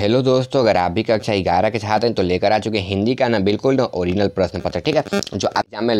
hello दोस्तों अगर आप भी कक्षा ग्यारह के छात्र हैं तो लेकर आ चुके हिंदी का ना बिल्कुल ना ओरिजिनल प्रश्न पत्र ठीक है जो आप एग्जाम में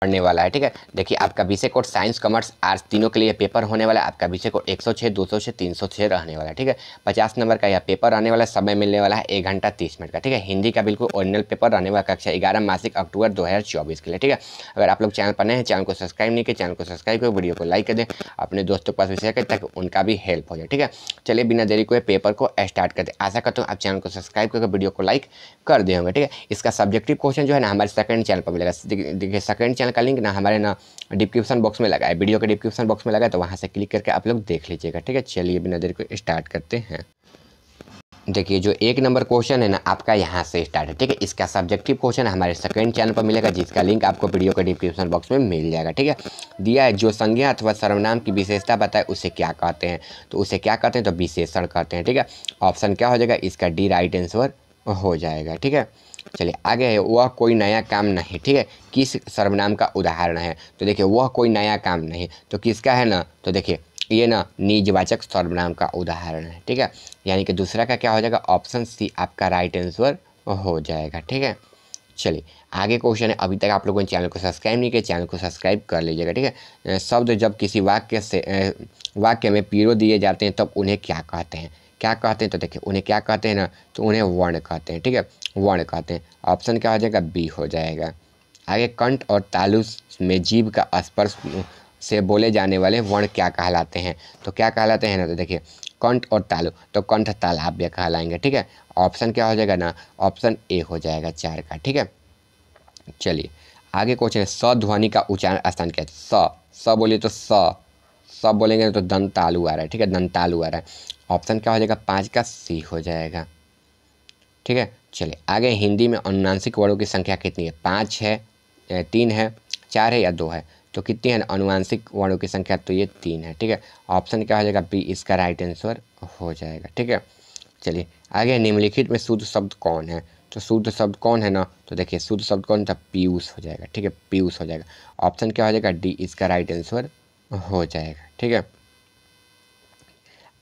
पढ़ने वाला है ठीक है देखिए आपका विषय कोड साइंस कॉमर्स आर्ट्स तीनों के लिए पेपर होने वाला है आपका विषय कोड एक सौ छः दो सौ छः तीन सौ छः रहने वाला है ठीक है पचास नंबर का यह पेपर रहने वाला समय मिलने वाला है एक घंटा तीस मिनट का ठीक है हिंदी का बिल्कुल ओरिजिनल पेपर रहने वाला कक्षा ग्यारह मासिक अक्टूबर दो हज़ार चौबीस के लिए ठीक है अगर आप लोग चैनल पर नए हैं चैनल को सब्सक्राइब नहीं किया चैनल को सब्सक्राइब करें वीडियो को लाइक कर दें अपने दोस्तों के पास विषय करें ताकि उनका भी हेल्प हो जाए ठीक है चलिए बिना देरी को पेपर को स्टार्ट कर दे आशा करता हूँ आप चैनल को सब्सक्राइब करके वीडियो को लाइक कर दिए होंगे ठीक है इसका सब्जेक्टिव क्वेश्चन जो है ना हमारे सेकंड चैनल पर मिलेगा देखिए सेकंड चैनल चैनल का लिंक ना हमारे ना डिस्क्रिप्शन बॉक्स में लगा है वीडियो के डिस्क्रिप्शन बॉक्स में लगा है तो वहाँ से क्लिक करके आप लोग देख लीजिएगा ठीक है चलिए बिना देर को स्टार्ट करते हैं देखिए जो एक नंबर क्वेश्चन है ना आपका यहाँ से स्टार्ट है ठीक है इसका सब्जेक्टिव क्वेश्चन हमारे सेकंड चैनल पर मिलेगा जिसका लिंक आपको वीडियो के डिस्क्रिप्शन बॉक्स में मिल जाएगा ठीक है दिया है जो संज्ञा अथवा सर्वनाम की विशेषता बताए उसे क्या कहते हैं तो उसे क्या कहते हैं तो विशेषण कहते हैं ठीक है ऑप्शन क्या हो जाएगा इसका डी राइट आंसर हो जाएगा ठीक है चलिए आगे है वह कोई नया काम नहीं ठीक है किस सर्वनाम का उदाहरण है तो देखिए वह कोई नया काम नहीं तो किसका है ना तो देखिए ये ना निजवाचक सर्वनाम का उदाहरण है ठीक है यानी कि दूसरा का क्या हो जाएगा ऑप्शन सी आपका राइट आंसर हो जाएगा ठीक है चलिए आगे क्वेश्चन है अभी तक आप लोगों ने चैनल को सब्सक्राइब नहीं किया चैनल को सब्सक्राइब कर लीजिएगा ठीक है शब्द जब किसी वाक्य से वाक्य में पीरो दिए जाते हैं तब तो उन्हें क्या कहते हैं क्या कहते हैं तो देखिए उन्हें क्या कहते हैं ना तो उन्हें वर्ण कहते हैं ठीक है वर्ण कहते हैं ऑप्शन क्या हो जाएगा बी हो जाएगा आगे कंठ और तालुस में जीव का स्पर्श से बोले जाने वाले वर्ण क्या कहलाते हैं तो क्या कहलाते हैं ना तो देखिए कंठ और तालु तो कंठ तालाब्य कहलाएंगे ठीक है ऑप्शन क्या हो जाएगा ना ऑप्शन ए हो जाएगा चार का ठीक है चलिए आगे क्वेश्चन है स ध्वनि का उच्चारण स्थान क्या है स स बोलिए तो स स बोलेंगे तो दंतालु आ रहा है ठीक है दंतालु आ रहा है ऑप्शन क्या हो जाएगा पाँच का सी हो जाएगा ठीक है चलिए आगे हिंदी में अनुवांशिक वर्णों की संख्या कितनी है पाँच है तीन है चार है या दो है तो कितनी है अनुवांशिक वर्णों की संख्या तो ये तीन है ठीक है ऑप्शन क्या हो जाएगा बी इसका राइट आंसर हो जाएगा ठीक है चलिए आगे निम्नलिखित में शुद्ध शब्द कौन है तो शुद्ध शब्द कौन है ना तो देखिए शुद्ध शब्द कौन था पीयूष हो जाएगा ठीक है पीयूष हो जाएगा ऑप्शन क्या हो जाएगा डी इसका राइट आंसर हो जाएगा ठीक है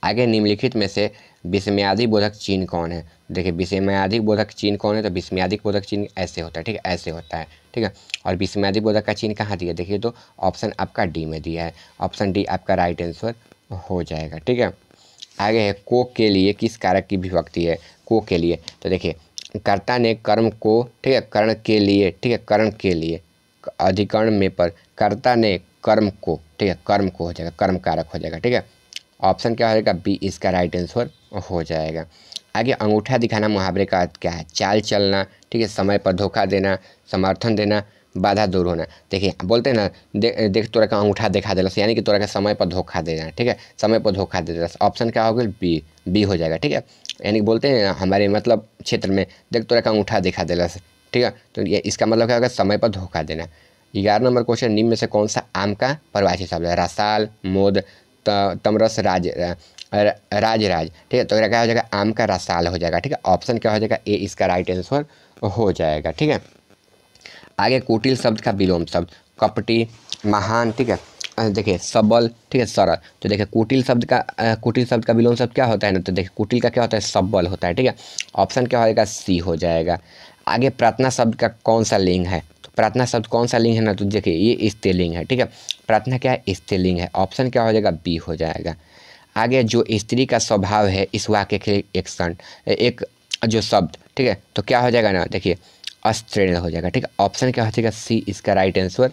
आगे निम्नलिखित में से विस्मयादि बोधक चिन्ह कौन है देखिए विस्मयाधिक बोधक चिन्ह कौन है तो विस्मयाधिक बोधक चिन्ह ऐसे होता है ठीक है ऐसे होता है ठीक है और विस्मयाधिक बोधक का चिन्ह कहाँ दिया देखिए तो ऑप्शन आपका डी में दिया है ऑप्शन डी आपका राइट आंसर हो जाएगा ठीक है आगे है को के लिए किस कारक की विभक्ति है को के लिए तो देखिए कर्ता ने कर्म को ठीक है कर्ण के लिए ठीक है कर्ण के लिए अधिकरण में पर कर्ता ने कर्म को ठीक है कर्म को हो जाएगा कर्म कारक हो जाएगा ठीक है ऑप्शन क्या होगा बी इसका राइट आंसर हो जाएगा आगे अंगूठा दिखाना मुहावरे का क्या है चाल चलना ठीक है समय पर धोखा देना समर्थन देना बाधा दूर होना देखिए बोलते हैं ना दे, देख तोरा का अंगूठा दिखा देना यानी कि तोरा का समय पर धोखा देना ठीक है समय पर धोखा दे देना ऑप्शन क्या होगा बी बी हो जाएगा ठीक है यानी कि बोलते हैं हमारे मतलब क्षेत्र में देख तोरा का अंगूठा दिखा देना ठीक है तो ये इसका मतलब क्या होगा समय पर धोखा देना ग्यारह नंबर क्वेश्चन निम्न में से कौन सा आम का परिभाषित शब्द है रसाल मोद तमरस राज राज राज ठीक है तो क्या हो जाएगा आम का रसाल हो जाएगा ठीक है ऑप्शन क्या हो जाएगा ए इसका राइट आंसर हो जाएगा ठीक है आगे कुटिल शब्द का विलोम शब्द कपटी महान ठीक है देखिए सबल ठीक है सरल तो देखिए कुटिल शब्द का कुटिल शब्द का विलोम शब्द क्या होता है ना तो देखिए कुटिल का क्या होता है सबल होता है ठीक है ऑप्शन क्या हो जाएगा सी हो जाएगा आगे प्रार्थना शब्द का कौन सा लिंग है प्रार्थना शब्द कौन सा लिंग है ना तो देखिए ये स्त्रीलिंग है ठीक है प्रार्थना क्या है स्त्रीलिंग है ऑप्शन क्या हो जाएगा बी हो जाएगा आगे जो स्त्री का स्वभाव है इस वाक्य के लिए एक क्षण एक जो शब्द ठीक है तो क्या हो जाएगा ना देखिए अस्त्रीण हो जाएगा ठीक है ऑप्शन क्या हो जाएगा सी इसका राइट आंसर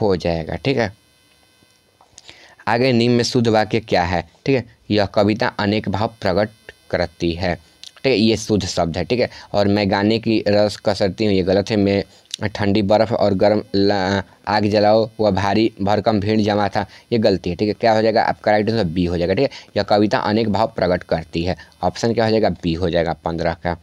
हो जाएगा ठीक है आगे निम्न में शुद्ध वाक्य क्या है ठीक है यह कविता अनेक भाव प्रकट करती है ठीक है ये शुद्ध शब्द है ठीक है और मैं गाने की रस कसरती हूँ ये गलत है मैं ठंडी बर्फ़ और गर्म आग जलाओ वह भारी भरकम भीड़ जमा था ये गलती है ठीक है क्या हो जाएगा आपका राइट आंसर बी हो जाएगा ठीक है यह कविता अनेक भाव प्रकट करती है ऑप्शन क्या हो जाएगा बी हो जाएगा पंद्रह का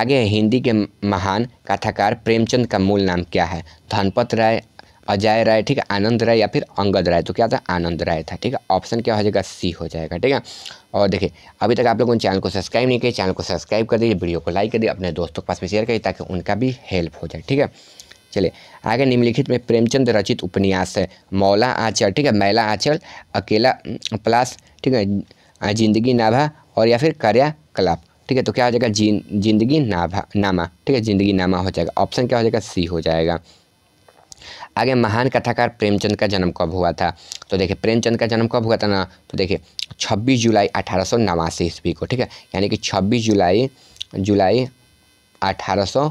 आगे हिंदी के महान कथाकार प्रेमचंद का मूल नाम क्या है धनपत राय अजय राय ठीक है आनंद राय या फिर अंगद राय तो क्या था आनंद राय था ठीक है ऑप्शन क्या हो जाएगा सी हो जाएगा ठीक है और देखिए अभी तक आप लोगों ने चैनल को सब्सक्राइब नहीं किया चैनल को सब्सक्राइब कर दीजिए वीडियो को लाइक कर दीजिए अपने दोस्तों के पास में शेयर करिए ताकि उनका भी हेल्प हो जाए ठीक है चलिए आगे निम्नलिखित में प्रेमचंद रचित उपन्यास है मौला आंचल ठीक है मैला आंचल अकेला प्लस ठीक है जिंदगी नाभा और या फिर कलाप ठीक है तो क्या हो जाएगा जिंदगी नाभा नामा ठीक है जिंदगी नामा हो जाएगा ऑप्शन क्या हो जाएगा सी हो जाएगा आगे महान कथाकार प्रेमचंद का जन्म कब हुआ था तो देखिए प्रेमचंद का जन्म कब हुआ था ना तो देखिए 26 जुलाई अठारह सौ नवासी ईस्वी को ठीक है यानी कि 26 जुलाई जुलाई अठारह सौ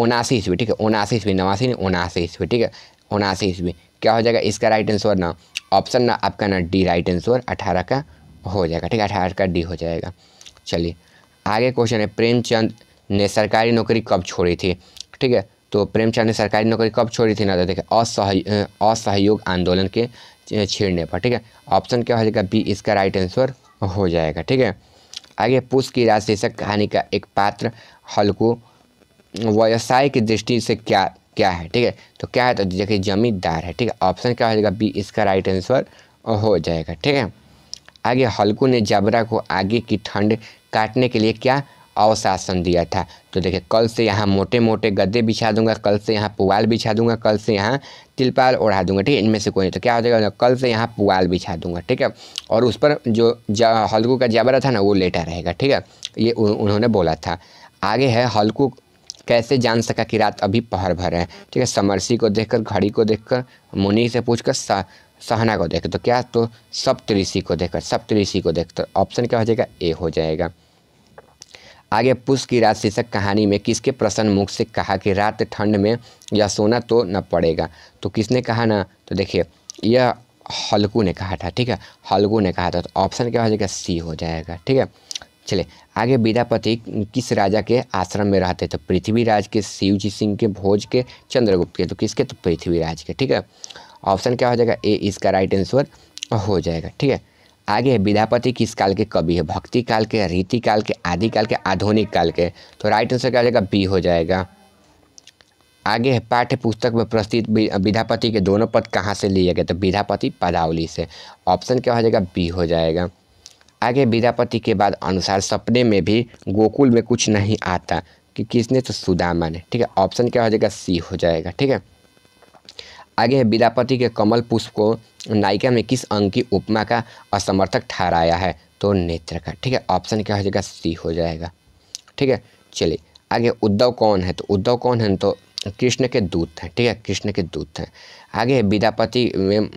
उनासी ईस्वी ठीक है उनासी ईस्वी नवासी नहीं उनासी ईस्वी ठीक है उनासी ईस्वी क्या हो जाएगा इसका राइट आंसर ना ऑप्शन ना आपका ना डी राइट आंसर अठारह का हो जाएगा ठीक है अठारह का डी हो जाएगा चलिए आगे क्वेश्चन है प्रेमचंद ने सरकारी नौकरी कब छोड़ी थी ठीक है तो प्रेमचंद ने सरकारी नौकरी कब छोड़ी थी ना तो देखिए असहयोग असहयोग आंदोलन के छेड़ने पर ठीक है ऑप्शन क्या हो जाएगा बी इसका राइट आंसर हो जाएगा ठीक है आगे पुष्प की राज कहानी का एक पात्र हल्कू व्यवसाय की दृष्टि से क्या क्या है ठीक है तो क्या है तो देखिए जमींदार है ठीक है ऑप्शन क्या हो जाएगा बी इसका राइट आंसर हो जाएगा ठीक है आगे हल्कू ने जबरा को आगे की ठंड काटने के लिए क्या अवशासन दिया था तो देखिए कल से यहाँ मोटे मोटे गद्दे बिछा दूंगा कल से यहाँ पुआल बिछा दूंगा कल से यहाँ तिलपाल ओढ़ा दूंगा ठीक है इनमें से कोई नहीं तो क्या हो जाएगा मतलब कल से यहाँ पुआल बिछा दूंगा ठीक है और उस पर जो हल्कू का जबरा था ना वो लेटा रहेगा ठीक है ये उन्होंने बोला था आगे है हल्कू कैसे जान सका कि रात अभी पहर भर है ठीक है समरसी को देखकर घड़ी को देखकर मुनि से पूछकर सहना को देख तो क्या तो सप्तऋषि को देखकर सप्तऋषि को देखकर ऑप्शन क्या हो जाएगा ए हो जाएगा आगे पुष्य की रात शीर्षक कहानी में किसके प्रसन्न मुख से कहा कि रात ठंड में यह सोना तो न पड़ेगा तो किसने कहा ना तो देखिए यह हल्कू ने कहा था ठीक है हल्कू ने कहा था तो ऑप्शन क्या हो जाएगा सी हो जाएगा ठीक है चलिए आगे विद्यापति किस राजा के आश्रम में रहते तो पृथ्वीराज के शिवजी सिंह के भोज के चंद्रगुप्त के तो किसके तो पृथ्वीराज के ठीक है ऑप्शन क्या हो जाएगा ए इसका राइट आंसर हो जाएगा ठीक है आगे है विद्यापति किस काल के कवि है भक्ति काल के रीति काल के आदि काल के आधुनिक काल के तो राइट आंसर क्या हो जाएगा बी हो जाएगा आगे है पाठ्य पुस्तक में प्रस्तुत विद्यापति के दोनों पद कहाँ से लिए गए तो विद्यापति पदावली से ऑप्शन क्या हो जाएगा बी हो जाएगा आगे विद्यापति के बाद अनुसार सपने में भी गोकुल में कुछ नहीं आता कि किसने तो सुदामा ने ठीक है ऑप्शन क्या हो जाएगा सी हो जाएगा ठीक है आगे है विद्यापति के कमल पुष्प को नायिका में किस अंग की उपमा का असमर्थक ठहराया है तो नेत्र का ठीक है ऑप्शन क्या हो जाएगा सी हो जाएगा ठीक है चलिए आगे उद्धव कौन है तो उद्धव कौन है तो तो कृष्ण के दूत हैं ठीक है कृष्ण के दूत हैं आगे विद्यापति में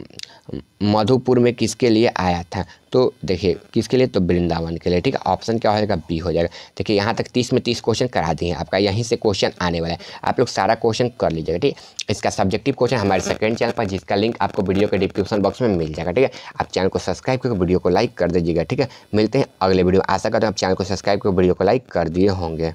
मधुपुर में किसके लिए आया था तो देखिए किसके लिए तो वृंदावन के लिए ठीक है ऑप्शन क्या हो जाएगा बी हो जाएगा देखिए यहाँ तक तीस में तीस क्वेश्चन करा दिए हैं आपका यहीं से क्वेश्चन आने वाला है आप लोग सारा क्वेश्चन कर लीजिएगा ठीक है इसका सब्जेक्टिव क्वेश्चन हमारे सेकेंड चैनल पर जिसका लिंक आपको वीडियो के डिस्क्रिप्शन बॉक्स में मिल जाएगा ठीक है आप चैनल को सब्सक्राइब करके वीडियो को लाइक कर दीजिएगा ठीक है मिलते हैं अगले वीडियो आशा करते हैं आप चैनल को सब्सक्राइब करके वीडियो को लाइक कर दिए होंगे